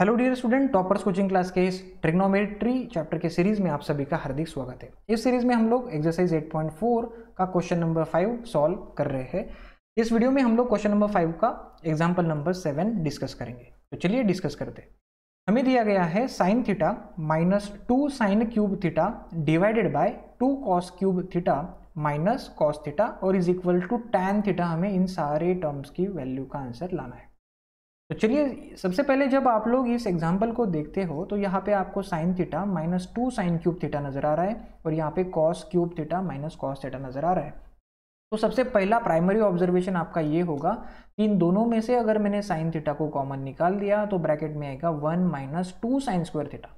hello dear student toppers coaching class के इस trigonometry chapter के सीरीज में आप सभी का हार्दिक स्वागत है इस सीरीज में हम लोग एक्सरसाइज 8.4 का क्वेश्चन नंबर 5 सॉल्व कर रहे हैं इस वीडियो में हम लोग क्वेश्चन नंबर 5 का एग्जांपल नंबर 7 डिस्कस करेंगे तो चलिए डिस्कस करते हमें दिया गया है sine theta minus two sine cube theta divided by two cos cube theta minus cos theta और is equal to tan theta हमें इन सारे टर्म्स की वैल्यू का आंसर लाना है तो चलिए सबसे पहले जब आप लोग इस एग्जाम्पल को देखते हो तो यहाँ पे आपको sine theta minus two sine cube theta नज़र आ रहा है और यहाँ पे cos cube theta minus cos theta नज़र आ रहा है तो सबसे पहला प्राइमरी ऑब्जर्वेशन आपका ये होगा कि इन दोनों में से अगर मैंने साइन थीटा को कॉमन निकाल दिया तो ब्रैकेट में आएगा one minus two sine square theta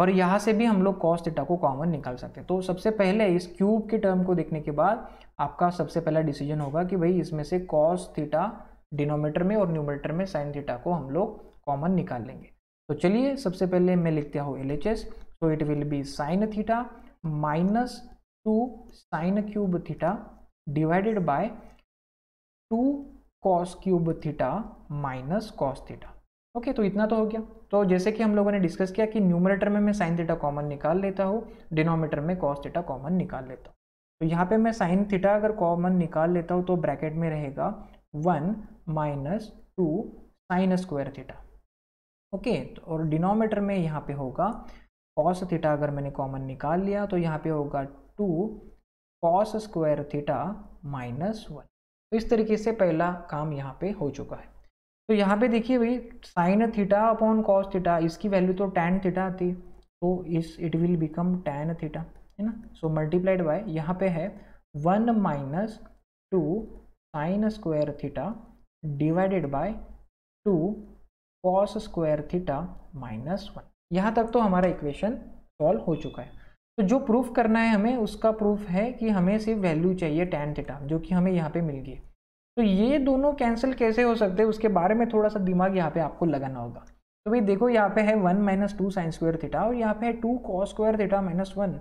और यहाँ से भी हम लोग कॉस थीटा को कॉमन निकाल सकते हैं तो सबसे पहले इस क्यूब के टर्म को देखने के बाद आपका सबसे पहला डिसीजन होगा कि भाई इसमें से कॉस थीटा डिनोमीटर में और न्यूमीटर में साइन थीटा को हम लोग कॉमन निकाल लेंगे तो चलिए सबसे पहले मैं लिखता हूँ एल एच एस तो it will be sine theta minus two sine cube theta divided by two cos cube theta minus cos theta okay तो इतना तो हो गया तो जैसे कि हम लोगों ने डिस्कस किया कि न्यूमरेटर में मैं साइन थीटा कॉमन निकाल लेता हूँ डिनोमीटर में कॉस थीटा कॉमन निकाल लेता हूँ तो यहाँ पे मैं साइन थीटा अगर कॉमन निकाल लेता हूँ तो ब्रैकेट में रहेगा one minus two sine square theta okay तो और डिनोमीटर में यहाँ पे होगा कॉस थीटा अगर मैंने कॉमन निकाल लिया तो यहाँ पे होगा two cos square theta minus one तो इस तरीके से पहला काम यहाँ पे हो चुका है तो यहाँ पे देखिए भाई sine theta upon cos theta इसकी वैल्यू तो टेन थीटा आती तो इस it will become tan theta है ना सो मल्टीप्लाइड बाय यहाँ पे है one minus two sine square theta divided by two cos square theta minus one यहाँ तक तो हमारा इक्वेशन सॉल्व हो चुका है तो जो प्रूफ करना है हमें उसका प्रूफ है कि हमें सिर्फ वैल्यू चाहिए टेन थीटा जो कि हमें यहाँ पे मिल गई तो ये दोनों कैंसिल कैसे हो सकते हैं उसके बारे में थोड़ा सा दिमाग यहाँ पे आपको लगाना होगा तो भाई देखो यहाँ पे है one minus two sine square theta और यहाँ पे है two cos square theta minus one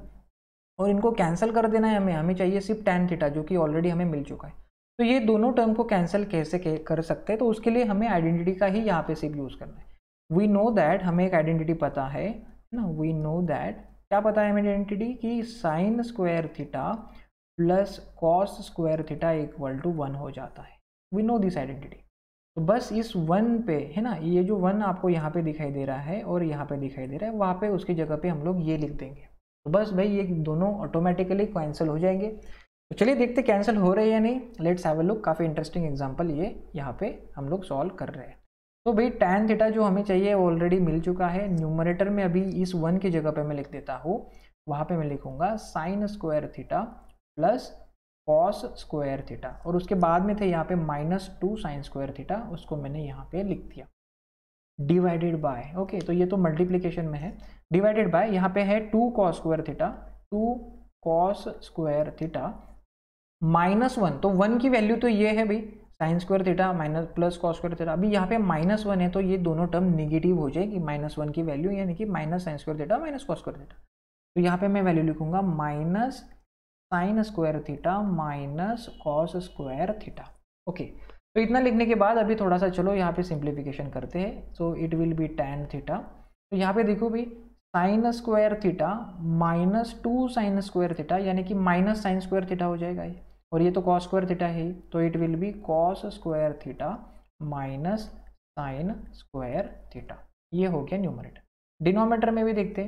और इनको कैंसिल कर देना है हमें हमें चाहिए सिर्फ टेन थीटा जो कि ऑलरेडी हमें मिल चुका है तो ये दोनों टर्म को कैंसिल कैसे कर सकते हैं तो उसके लिए हमें आइडेंटिटी का ही यहाँ पे सिर्फ यूज़ करना है वी नो दैट हमें एक आइडेंटिटी पता है ना वी नो दैट क्या पता है हमें आइडेंटिटी कि sine square theta plus cos square theta equal to one हो जाता है वी नो दिस आइडेंटिटी तो बस इस वन पे है ना ये जो वन आपको यहाँ पे दिखाई दे रहा है और यहाँ पे दिखाई दे रहा है वहाँ पे उसकी जगह पे हम लोग ये लिख देंगे तो बस भाई ये दोनों ऑटोमेटिकली कैंसिल हो जाएंगे तो चलिए देखते कैंसिल हो रहे हैं या नहीं लेट्स हैव अ लुक काफ़ी इंटरेस्टिंग एग्जांपल ये यहाँ पे हम लोग सॉल्व कर रहे हैं तो भाई टैन थीटा जो हमें चाहिए वो ऑलरेडी मिल चुका है न्यूमरेटर में अभी इस वन की जगह पे मैं लिख देता हूँ वहाँ पे मैं लिखूँगा sine square theta plus cos square theta और उसके बाद में थे यहाँ पे minus two sine square theta उसको मैंने यहाँ पे लिख दिया डिवाइडेड बाय ओके तो ये तो मल्टीप्लीकेशन में है डिवाइडेड बाय यहाँ पे है two cos square theta two cos square theta minus one तो वन की वैल्यू तो ये है भाई sine square theta minus plus cos square theta अभी यहाँ पे माइनस वन है तो ये दोनों टर्म निगेटिव हो जाएगी माइनस वन की वैल्यू यानी कि minus sine square theta minus cos square theta तो यहाँ पे मैं वैल्यू लिखूंगा minus sine square theta minus cos square theta okay तो इतना लिखने के बाद अभी थोड़ा सा चलो यहाँ पे सिंप्लीफिकेशन करते हैं so it will be tan theta तो यहाँ पे देखो भाई sine square theta minus two sine square theta यानी कि माइनस साइन स्क्वायर थीटा हो जाएगा ये और ये तो कॉस स्क्वायर थीटा है तो it will be cos square theta minus sine square theta ये हो गया न्यूमरेटर डिनोमीटर में भी देखते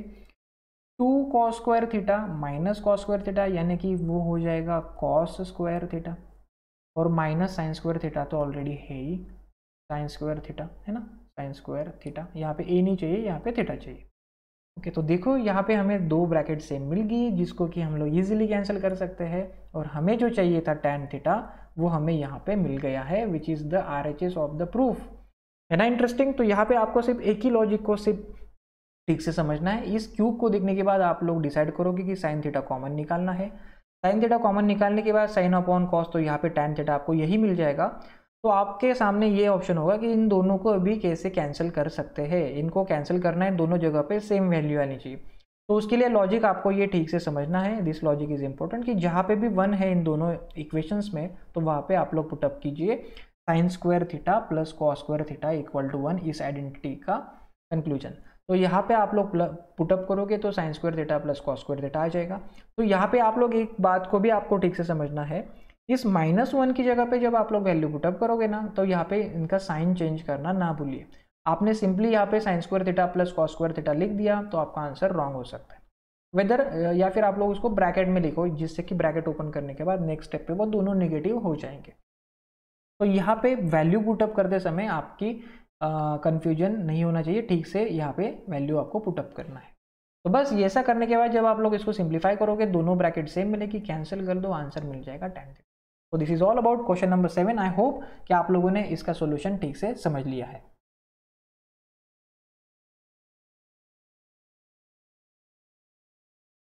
two cos square theta minus cos square theta यानी कि वो हो जाएगा कॉस स्क्वायर थीटा और माइनस साइन स्क्वायर थीटा तो ऑलरेडी है ही साइन स्क्वायर थीटा है ना साइन स्क्वायर थीटा यहाँ पे ए नहीं चाहिए यहाँ पे थीटा चाहिए ओके तो देखो यहाँ पे हमें दो ब्रैकेट से मिल गई जिसको कि हम लोग इजीली कैंसिल कर सकते हैं और हमें जो चाहिए था टेन थीटा वो हमें यहाँ पे मिल गया है which is the R H S of the proof है ना इंटरेस्टिंग तो यहाँ पे आपको सिर्फ एक ही लॉजिक को सिर्फ ठीक से समझना है इस क्यूब को देखने के बाद आप लोग डिसाइड करोगे कि साइन थीटा कॉमन निकालना है साइन थीटा कॉमन निकालने के बाद साइन अपॉन कॉस तो यहाँ पे टेन थीटा आपको यही मिल जाएगा तो आपके सामने ये ऑप्शन होगा कि इन दोनों को अभी कैसे कैंसिल कर सकते हैं इनको कैंसिल करना है दोनों जगह पे सेम वैल्यू आनी चाहिए तो उसके लिए लॉजिक आपको ये ठीक से समझना है दिस लॉजिक इज़ इम्पोर्टेंट कि जहाँ पे भी वन है इन दोनों इक्वेशंस में तो वहाँ पे आप लोग पुटअप कीजिए sine square theta plus cos square theta equal to one इस आइडेंटिटी का कंक्लूजन तो यहाँ पे आप लोग पुटअप करोगे तो sine square theta plus cos square theta आ जाएगा तो यहाँ पे आप लोग एक बात को भी आपको ठीक से समझना है इस माइनस वन की जगह पे जब आप लोग वैल्यू पुटअप करोगे ना तो यहाँ पे इनका साइन चेंज करना ना भूलिए आपने सिंपली यहाँ पे sine square theta plus cos square theta लिख दिया तो आपका आंसर रॉन्ग हो सकता है वेदर या फिर आप लोग उसको ब्रैकेट में लिखो जिससे कि ब्रैकेट ओपन करने के बाद नेक्स्ट स्टेप पे वो दोनों नेगेटिव हो जाएंगे तो यहाँ पे वैल्यू पुटअप करते समय आपकी कन्फ्यूजन नहीं होना चाहिए ठीक से यहाँ पे वैल्यू आपको पुटअप करना है तो बस ये ऐसा करने के बाद जब आप लोग इसको सिंप्लीफाई करोगे दोनों ब्रैकेट सेम मिलेगी कैंसिल कर दो आंसर मिल जाएगा टेन तो this is all about question number seven I hope कि आप लोगों ने इसका सोल्यूशन ठीक से समझ लिया है